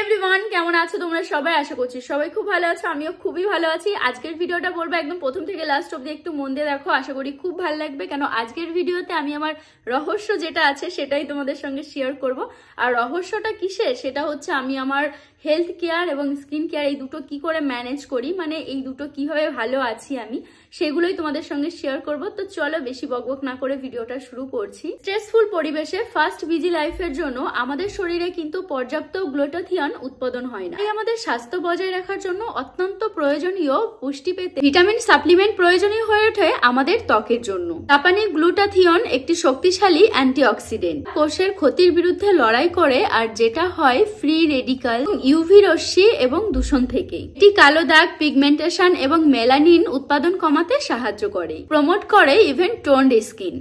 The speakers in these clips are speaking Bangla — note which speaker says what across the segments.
Speaker 1: এভরিওয়ান কেমন আছো তোমরা সবাই আশা করছি সবাই খুব ভালো আছো আমিও খুবই ভালো আছি আজকের ভিডিওটা বলবো একদম প্রথম থেকে লাস্ট অব্দি একটু মন দিয়ে দেখো আশা করি খুব ভালো লাগবে কেন আজকের ভিডিওতে আমি আমার রহস্য যেটা আছে সেটাই তোমাদের সঙ্গে শেয়ার করব আর রহস্যটা কিসে সেটা হচ্ছে আমি আমার হেলথ কেয়ার এবং স্কিন কেয়ার এই দুটো কি করে ম্যানেজ করি মানে এই দুটো কিভাবে ভালো আছি আমি সেগুলোই তোমাদের সঙ্গে শেয়ার করব তো চলো বেশি বকবক না করে ভিডিওটা শুরু করছি স্ট্রেসফুল পরিবেশে ফার্স্ট বিজি লাইফের জন্য আমাদের শরীরে কিন্তু পর্যাপ্ত গ্লোটোথিয়ন উৎপাদন হয় না এই আমাদের স্বাস্থ্য বজায় রাখার জন্য অত্যন্ত প্রয়োজনীয় পুষ্টি পেতে ভিটামিন সাপ্লিমেন্ট প্রয়োজনীয় হয়ে ওঠে আমাদের ত্বকের জন্য জাপানি গ্লুটাথিয়ন একটি শক্তিশালী অ্যান্টিঅক্সিডেন্ট কোষের ক্ষতির বিরুদ্ধে লড়াই করে আর যেটা হয় ফ্রি রেডিকাল ইউ ইউভি রশ্মি এবং দূষণ থেকে এটি কালো দাগ পিগমেন্টেশন এবং মেলানিন উৎপাদন কমাতে সাহায্য করে প্রমোট করে ইভেন টোন্ড স্কিন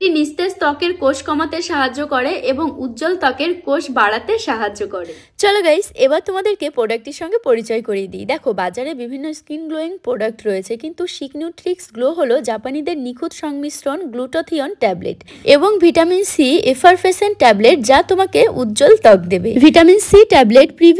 Speaker 1: এটি নিস্তেজ ত্বকের কোষ কমাতে সাহায্য করে এবং উজ্জ্বল ত্বকের কোষ বাড়াতে সাহায্য করে চলো গাইস এবার তোমাদেরকে প্রোডাক্টটির সঙ্গে পরিচয় করিয়ে দিই দেখো বাজারে বিভিন্ন স্কিন গ্লোয়িং প্রোডাক্ট রয়েছে কিন্তু সিগনিউট্রিক্স গ্লো হলো জাপানিদের নিখুঁত সংমিশ্রণ গ্লুটোথিয়ন ট্যাবলেট এবং ভিটামিন সি এফারফেসেন ট্যাবলেট যা তোমাকে উজ্জ্বল ত্বক দেবে vitamin C tablet 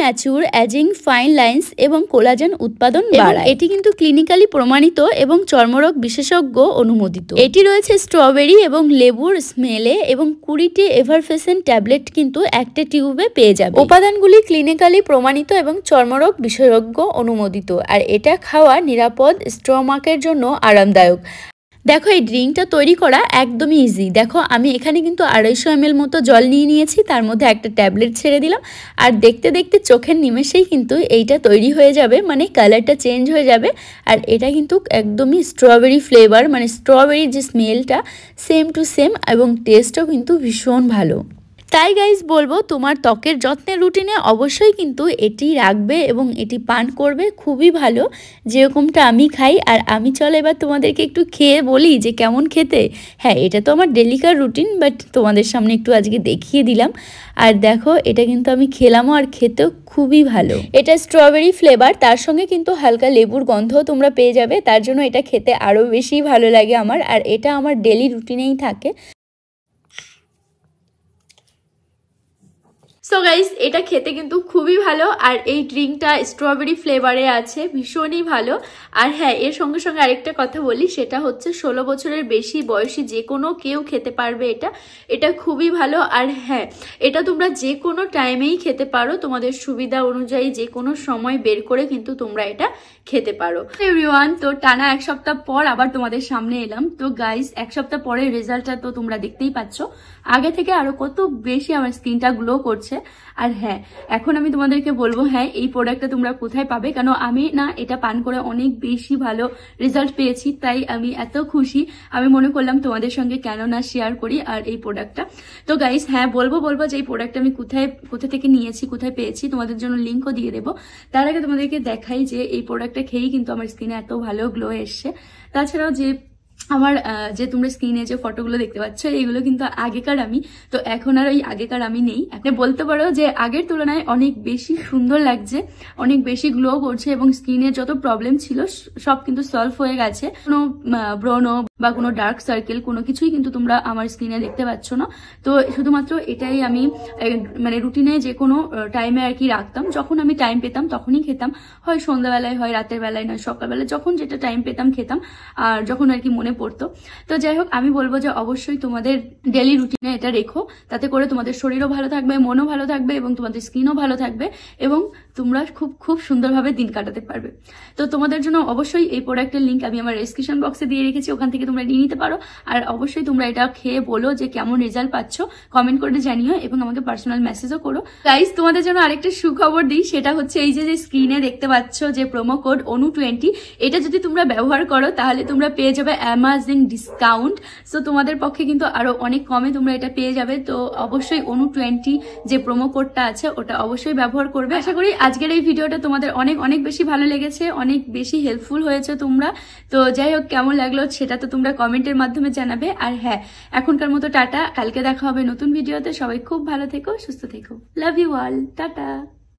Speaker 1: premature ageing fine lines এবং কোলাজেন উৎপাদন বাড়ায় এটি কিন্তু ক্লিনিক্যালি প্রমাণিত এবং চর্মরোগ বিশেষজ্ঞ অনুমোদিত এটি রয়েছে স্ট্র স্ট্রবেরি এবং লেবুর স্মেলে এবং কুড়িটি এভারফেসেন ট্যাবলেট কিন্তু একটা টিউবে পেয়ে যাবে উপাদানগুলি ক্লিনিক্যালি প্রমাণিত এবং চর্মরোগ বিশেষজ্ঞ অনুমোদিত আর এটা খাওয়া নিরাপদ স্ট্রমাকের জন্য আরামদায়ক দেখো এই ড্রিঙ্কটা তৈরি করা একদমই ইজি দেখো আমি এখানে কিন্তু আড়াইশো এমএল মতো জল নিয়ে নিয়েছি তার মধ্যে একটা ট্যাবলেট ছেড়ে দিলাম আর দেখতে দেখতে চোখের নিমেষেই কিন্তু এইটা তৈরি হয়ে যাবে মানে কালারটা চেঞ্জ হয়ে যাবে আর এটা কিন্তু একদমই স্ট্রবেরি ফ্লেভার মানে স্ট্রবেরির যে স্মেলটা সেম টু সেম এবং টেস্টও কিন্তু ভীষণ ভালো তাই গাইজ বলবো তোমার ত্বকের যত্নের রুটিনে অবশ্যই কিন্তু এটি রাখবে এবং এটি পান করবে খুবই ভালো যেরকমটা আমি খাই আর আমি চলো এবার তোমাদেরকে একটু খেয়ে বলি যে কেমন খেতে হ্যাঁ এটা তো আমার ডেলিকার রুটিন বাট তোমাদের সামনে একটু আজকে দেখিয়ে দিলাম আর দেখো এটা কিন্তু আমি খেলামও আর খেতেও খুবই ভালো এটা স্ট্রবেরি ফ্লেভার তার সঙ্গে কিন্তু হালকা লেবুর গন্ধ তোমরা পেয়ে যাবে তার জন্য এটা খেতে আরও বেশি ভালো লাগে আমার আর এটা আমার ডেলি রুটিনেই থাকে সো গাইস এটা খেতে কিন্তু খুবই ভালো আর এই ড্রিঙ্কটা স্ট্রবেরি ফ্লেভারে আছে ভীষণই ভালো আর হ্যাঁ এর সঙ্গে সঙ্গে আরেকটা কথা বলি সেটা হচ্ছে ষোলো বছরের বেশি বয়সী যে কোনো কেউ খেতে পারবে এটা এটা খুবই ভালো আর হ্যাঁ এটা তোমরা যে কোনো টাইমেই খেতে পারো তোমাদের সুবিধা অনুযায়ী যে কোনো সময় বের করে কিন্তু তোমরা এটা খেতে পারো এভরিওয়ান তো টানা এক সপ্তাহ পর আবার তোমাদের সামনে এলাম তো গাইস এক সপ্তাহ পরের রেজাল্টটা তো তোমরা দেখতেই পাচ্ছ আগে থেকে আরো কত বেশি আমার স্কিনটা গ্লো করছে আছে আর হ্যাঁ এখন আমি তোমাদেরকে বলবো হ্যাঁ এই প্রোডাক্টটা তোমরা কোথায় পাবে কেন আমি না এটা পান করে অনেক বেশি ভালো রেজাল্ট পেয়েছি তাই আমি এত খুশি আমি মনে করলাম তোমাদের সঙ্গে কেন না শেয়ার করি আর এই প্রোডাক্টটা তো গাইস হ্যাঁ বলবো বলবো যে এই প্রোডাক্টটা আমি কোথায় কোথা থেকে নিয়েছি কোথায় পেয়েছি তোমাদের জন্য লিঙ্কও দিয়ে দেবো তার আগে তোমাদেরকে দেখাই যে এই প্রোডাক্টটা খেয়েই কিন্তু আমার স্কিনে এত ভালো গ্লো এসছে তাছাড়াও যে আমার যে তোমরা স্ক্রিনে যে ফটোগুলো দেখতে পাচ্ছ এইগুলো কিন্তু আগেকার আমি তো এখন আর ওই আগেকার আমি নেই আপনি বলতে পারো যে আগের তুলনায় অনেক বেশি সুন্দর লাগছে অনেক বেশি গ্লো করছে এবং স্ক্রিনে যত প্রবলেম ছিল সব কিন্তু সলভ হয়ে গেছে কোনো ব্রণ বা কোনো ডার্ক সার্কেল কোনো কিছুই কিন্তু তোমরা আমার স্ক্রিনে দেখতে পাচ্ছ না তো শুধুমাত্র এটাই আমি মানে রুটিনে যে কোনো টাইমে আর কি রাখতাম যখন আমি টাইম পেতাম তখনই খেতাম হয় সন্ধ্যাবেলায় হয় রাতের বেলায় নয় সকালবেলায় যখন যেটা টাইম পেতাম খেতাম আর যখন আর কি মনে মনে পড়তো তো যাই হোক আমি বলবো যে অবশ্যই তোমাদের ডেলি রুটিনে এটা রেখো তাতে করে তোমাদের শরীরও ভালো থাকবে মনও ভালো থাকবে এবং তোমাদের স্কিনও ভালো থাকবে এবং তোমরা খুব খুব সুন্দরভাবে দিন কাটাতে পারবে তো তোমাদের জন্য অবশ্যই এই প্রোডাক্টের লিঙ্ক আমি আমার ডিসক্রিপশন বক্সে দিয়ে রেখেছি ওখান থেকে তোমরা নিয়ে নিতে পারো আর অবশ্যই তোমরা এটা খেয়ে বলো যে কেমন রেজাল্ট পাচ্ছ কমেন্ট করে জানিও এবং আমাকে পার্সোনাল মেসেজও করো গাইজ তোমাদের জন্য আরেকটা সুখবর দিই সেটা হচ্ছে এই যে স্ক্রিনে দেখতে পাচ্ছ যে প্রোমো কোড অনু টোয়েন্টি এটা যদি তোমরা ব্যবহার করো তাহলে তোমরা পেয়ে যাবে অ্যামাজিং ডিসকাউন্ট সো তোমাদের পক্ষে কিন্তু আরও অনেক কমে তোমরা এটা পেয়ে যাবে তো অবশ্যই অনু টোয়েন্টি যে প্রোমো কোডটা আছে ওটা অবশ্যই ব্যবহার করবে আশা করি আজকের এই ভিডিওটা তোমাদের অনেক অনেক বেশি ভালো লেগেছে অনেক বেশি হেল্পফুল হয়েছে তোমরা তো যাই হোক কেমন লাগলো সেটা তো তোমরা কমেন্টের মাধ্যমে জানাবে আর হ্যাঁ এখনকার মতো টাটা কালকে দেখা হবে নতুন ভিডিওতে সবাই খুব ভালো থেকো সুস্থ থেকো লাভ ইউ অল টাটা